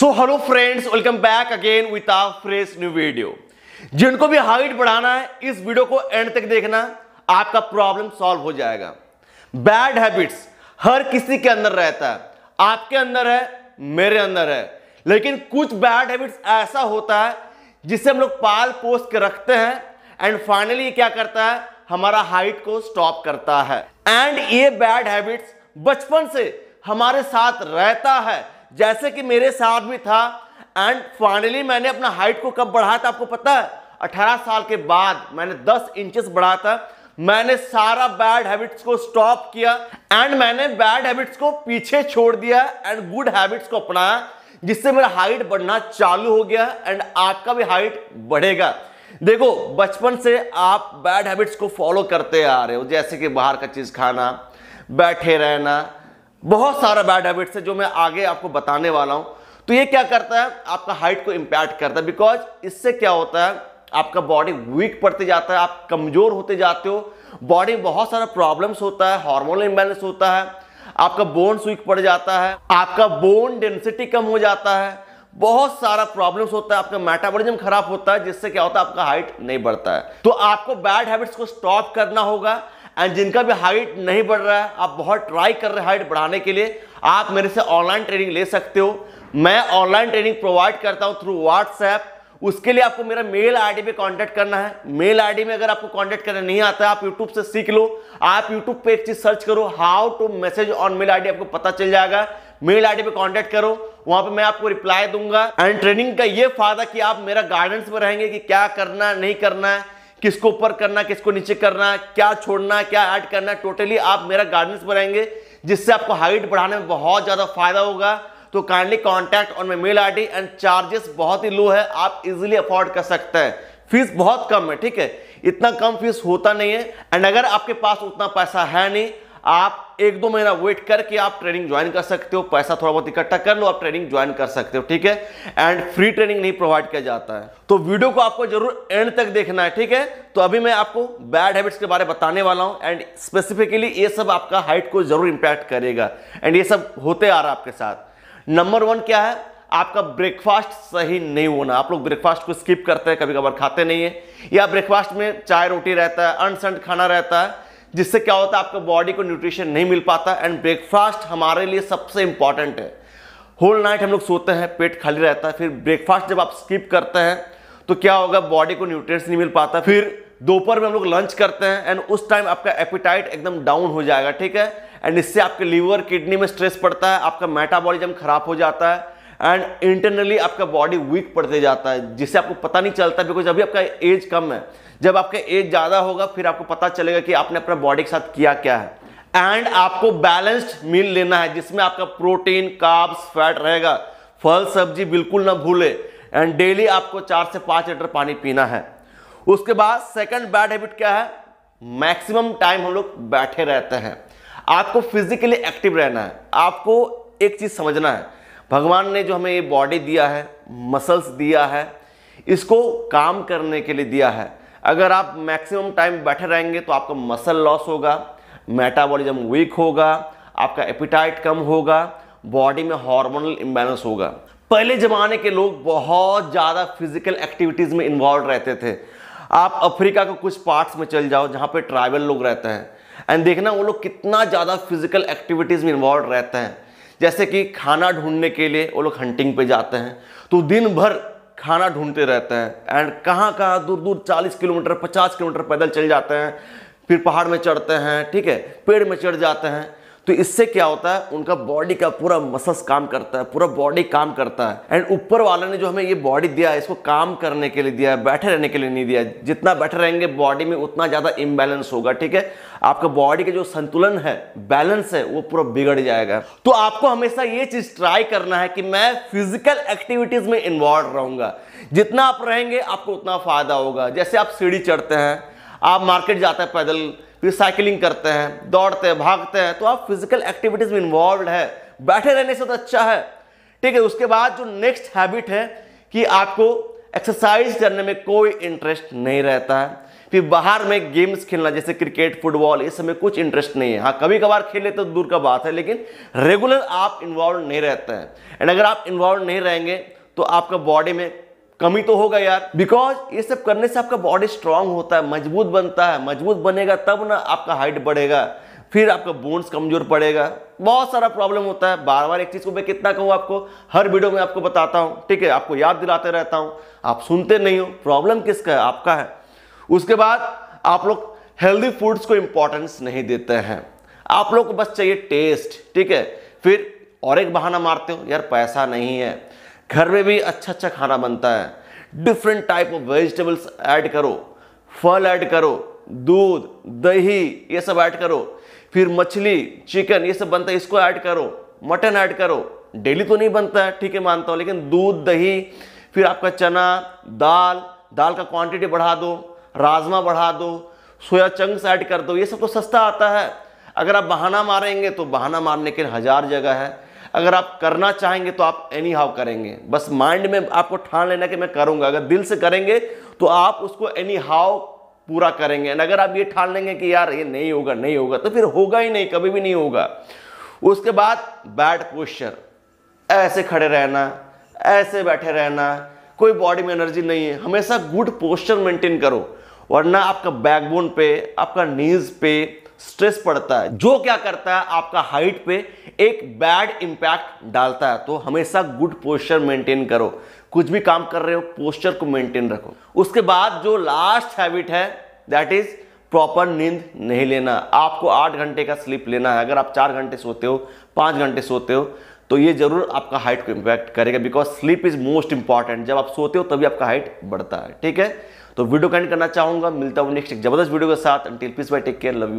so hello friends welcome back again with a fresh new video जिनको भी height बढ़ाना है इस वीडियो को एंड तक देखना आपका प्रॉब्लम सॉल्व हो जाएगा बैड हैबिट्स हर किसी के अंदर रहता है आपके अंदर है मेरे अंदर है लेकिन कुछ बैड हैबिट्स ऐसा होता है जिसे हम लोग पाल पोस के रखते हैं एंड फाइनली क्या करता है हमारा हाइट को स्टॉप करता है एंड ये बैड हैबिट्स बचपन से हमारे साथ रहता है जैसे कि मेरे साथ भी था एंड फाइनली मैंने अपना हाइट को कब बढ़ाया था आपको पता है अठारह साल के बाद मैंने दस इंचेस बढ़ाया था मैंने सारा बैड हैबिट्स को स्टॉप किया एंड मैंने बैड हैबिट्स को पीछे छोड़ दिया एंड गुड हैबिट्स को अपनाया जिससे मेरा हाइट बढ़ना चालू हो गया एंड आपका भी हाइट बढ़ेगा देखो बचपन से आप बैड हैबिट्स को फॉलो करते आ रहे हो जैसे कि बाहर का चीज़ खाना बैठे रहना बहुत सारा बैड हैबिट्स है जो मैं आगे आपको बताने वाला हूं तो ये क्या करता है आपका हाइट को इम्पैक्ट करता है बिकॉज इससे क्या होता है आपका बॉडी वीक पड़ते जाता है आप कमजोर होते जाते हो बॉडी में बहुत सारा प्रॉब्लम्स होता है हार्मोनल इम्बेलेंस होता है आपका बोन्स वीक पड़ जाता है आपका बोन डेंसिटी कम हो जाता है बहुत सारा प्रॉब्लम्स होता है आपका मेटाबॉलिज्म खराब होता है जिससे क्या होता है आपका हाइट नहीं बढ़ता है तो आपको बैड हैबिट्स को स्टॉप करना होगा एंड जिनका भी हाइट नहीं बढ़ रहा है आप बहुत ट्राई कर रहे हैं हाइट बढ़ाने के लिए आप मेरे से ऑनलाइन ट्रेनिंग ले सकते हो मैं ऑनलाइन ट्रेनिंग प्रोवाइड करता हूँ थ्रू व्हाट्सएप उसके लिए आपको मेरा मेल आईडी पे कांटेक्ट करना है मेल आईडी में अगर आपको कांटेक्ट करना नहीं आता है आप यूट्यूब से सीख लो आप यूट्यूब पे एक चीज सर्च करो how to message on mail ID आपको पता चल जाएगा मेल आईडी पे कांटेक्ट करो वहां पे मैं आपको रिप्लाई दूंगा एंड ट्रेनिंग का ये फायदा कि आप मेरा गाइडेंस में रहेंगे कि क्या करना है नहीं करना है किसको ऊपर करना किसको नीचे करना क्या छोड़ना क्या ऐड करना टोटली आप मेरा गाइडेंस बनाएंगे जिससे आपको हाइट बढ़ाने में बहुत ज़्यादा फायदा होगा तो kindly contact on my mail I and charges बहुत ही लो है आप इजिली अफोर्ड कर सकते हैं फीस बहुत कम है ठीक है इतना कम फीस होता नहीं है एंड अगर आपके पास उतना पैसा है नहीं आप एक दो महीना वेट करके आप ट्रेनिंग ज्वाइन कर सकते हो पैसा थोड़ा बहुत इकट्ठा कर लो आप ट्रेनिंग ज्वाइन कर सकते हो ठीक है एंड फ्री ट्रेनिंग नहीं प्रोवाइड किया जाता है तो वीडियो को आपको जरूर एंड तक देखना है ठीक है तो अभी मैं आपको बैड हैबिट्स के बारे में बताने वाला हूं एंड स्पेसिफिकली ये सब आपका हाइट को जरूर इंपैक्ट करेगा एंड ये सब होते आ रहा है आपके साथ नंबर वन क्या है आपका ब्रेकफास्ट सही नहीं होना आप लोग ब्रेकफास्ट को स्किप करते हैं कभी कभार खाते नहीं है या ब्रेकफास्ट में चाय रोटी रहता है अनसंट खाना रहता है जिससे क्या होता है आपका बॉडी को न्यूट्रिशन नहीं मिल पाता एंड ब्रेकफास्ट हमारे लिए सबसे इंपॉर्टेंट है होल नाइट हम लोग सोते हैं पेट खाली रहता है फिर ब्रेकफास्ट जब आप स्किप करते हैं तो क्या होगा बॉडी को न्यूट्रिएंट्स नहीं मिल पाता फिर दोपहर में हम लोग लंच करते हैं एंड उस टाइम आपका एपिटाइट एकदम डाउन हो जाएगा ठीक है एंड इससे आपके लीवर किडनी में स्ट्रेस पड़ता है आपका मेटाबॉलिज्म खराब हो जाता है एंड इंटरनली आपका बॉडी वीक पड़ते जाता है जिससे आपको पता नहीं चलता बिकॉज अभी आपका एज कम है जब आपका एज ज़्यादा होगा फिर आपको पता चलेगा कि आपने अपना बॉडी के साथ किया क्या है एंड आपको बैलेंस्ड मील लेना है जिसमें आपका प्रोटीन काब्स फैट रहेगा फल सब्जी बिल्कुल ना भूले एंड डेली आपको चार से पाँच लीटर पानी पीना है उसके बाद सेकेंड बैड हैबिट क्या है मैक्सिमम टाइम हम लोग बैठे रहते हैं आपको फिजिकली एक्टिव रहना है आपको एक चीज़ समझना है भगवान ने जो हमें ये बॉडी दिया है मसल्स दिया है इसको काम करने के लिए दिया है अगर आप मैक्सिमम टाइम बैठे रहेंगे तो आपका मसल लॉस होगा मेटाबॉलिज्म वीक होगा आपका एपिटाइट कम होगा बॉडी में हार्मोनल इम्बैलेंस होगा पहले ज़माने के लोग बहुत ज़्यादा फिजिकल एक्टिविटीज़ में इन्वॉल्व रहते थे आप अफ्रीका के कुछ पार्ट्स में चल जाओ जहाँ पे ट्राइबल लोग रहते हैं एंड देखना वो लोग कितना ज़्यादा फिजिकल एक्टिविटीज़ में इन्वॉल्व रहते हैं जैसे कि खाना ढूंढने के लिए वो लोग हंटिंग पे जाते हैं तो दिन भर खाना ढूंढते रहते हैं एंड कहाँ कहाँ दूर दूर 40 किलोमीटर 50 किलोमीटर पैदल चल जाते हैं फिर पहाड़ में चढ़ते हैं ठीक है पेड़ में चढ़ जाते हैं तो इससे क्या होता है उनका बॉडी का पूरा मसल्स काम करता है पूरा बॉडी काम करता है एंड ऊपर वाले ने जो हमें ये बॉडी दिया है इसको काम करने के लिए दिया है बैठे रहने के लिए नहीं दिया जितना बैठे रहेंगे बॉडी में उतना ज़्यादा इम्बैलेंस होगा ठीक है आपका बॉडी का जो संतुलन है बैलेंस है वो पूरा बिगड़ जाएगा तो आपको हमेशा ये चीज़ ट्राई करना है कि मैं फिजिकल एक्टिविटीज़ में इन्वॉल्व रहूँगा जितना आप रहेंगे आपको उतना फ़ायदा होगा जैसे आप सीढ़ी चढ़ते हैं आप मार्केट जाते हैं पैदल फिर साइकिलिंग करते हैं दौड़ते हैं भागते हैं तो आप फिजिकल एक्टिविटीज़ में इन्वॉल्व है बैठे रहने से तो अच्छा है ठीक है उसके बाद जो नेक्स्ट हैबिट है कि आपको एक्सरसाइज करने में कोई इंटरेस्ट नहीं रहता है फिर बाहर में गेम्स खेलना जैसे क्रिकेट फुटबॉल इस समय कुछ इंटरेस्ट नहीं है हाँ कभी कभार खेले तो दूर का बात है लेकिन रेगुलर आप इन्वॉल्व नहीं रहते हैं एंड अगर आप इन्वॉल्व नहीं रहेंगे तो आपका बॉडी में कमी तो होगा यार बिकॉज ये सब करने से आपका बॉडी स्ट्रांग होता है मजबूत बनता है मजबूत बनेगा तब ना आपका हाइट बढ़ेगा फिर आपका बोन्स कमजोर पड़ेगा बहुत सारा प्रॉब्लम होता है बार बार एक चीज़ को मैं कितना कहूँ आपको हर वीडियो में आपको बताता हूँ ठीक है आपको याद दिलाते रहता हूँ आप सुनते नहीं हो प्रॉब्लम किसका है आपका है उसके बाद आप लोग हेल्दी फूड्स को इम्पोर्टेंस नहीं देते हैं आप लोग को बस चाहिए टेस्ट ठीक है फिर और एक बहाना मारते हो यार पैसा नहीं है घर में भी अच्छा अच्छा खाना बनता है different type of vegetables add करो फल ऐड करो दूध दही ये सब ऐड करो फिर मछली चिकन ये सब बनता है इसको ऐड करो मटन ऐड करो डेली तो नहीं बनता है ठीक है मानता हूँ लेकिन दूध दही फिर आपका चना दाल दाल का क्वांटिटी बढ़ा दो राजमा बढ़ा दो सोया चंक्स ऐड कर दो ये सब तो सस्ता आता है अगर आप बहाना मारेंगे तो बहाना मारने के लिए हज़ार जगह है अगर आप करना चाहेंगे तो आप एनी हाउ करेंगे बस माइंड में आपको ठान लेना कि मैं करूंगा अगर दिल से करेंगे तो आप उसको एनी हाउ पूरा करेंगे एंड अगर आप ये ठान लेंगे कि यार ये नहीं होगा नहीं होगा तो फिर होगा ही नहीं कभी भी नहीं होगा उसके बाद बैड पोस्चर ऐसे खड़े रहना ऐसे बैठे रहना कोई बॉडी में एनर्जी नहीं है हमेशा गुड पोस्चर मेंटेन करो वरना आपका बैकबोन पे आपका नीज पे स्ट्रेस पड़ता है जो क्या करता है आपका हाइट पे एक बैड इंपैक्ट डालता है तो हमेशा गुड पोस्चर मेंटेन करो कुछ भी काम कर रहे हो पोस्चर को मेंटेन रखो उसके बाद जो लास्ट हैबिट है दैट इज प्रॉपर नींद नहीं लेना आपको आठ घंटे का स्लीप लेना है अगर आप चार घंटे सोते हो पाँच घंटे सोते हो तो ये जरूर आपका हाइट को इम्पैक्ट करेगा because sleep is most important जब आप सोते हो तभी आपका हाइट बढ़ता है ठीक है तो वीडियो कैंड करना चाहूंगा मिलता हूँ नेक्स्ट एक जबरदस्त वीडियो के साथ until please bye take care love you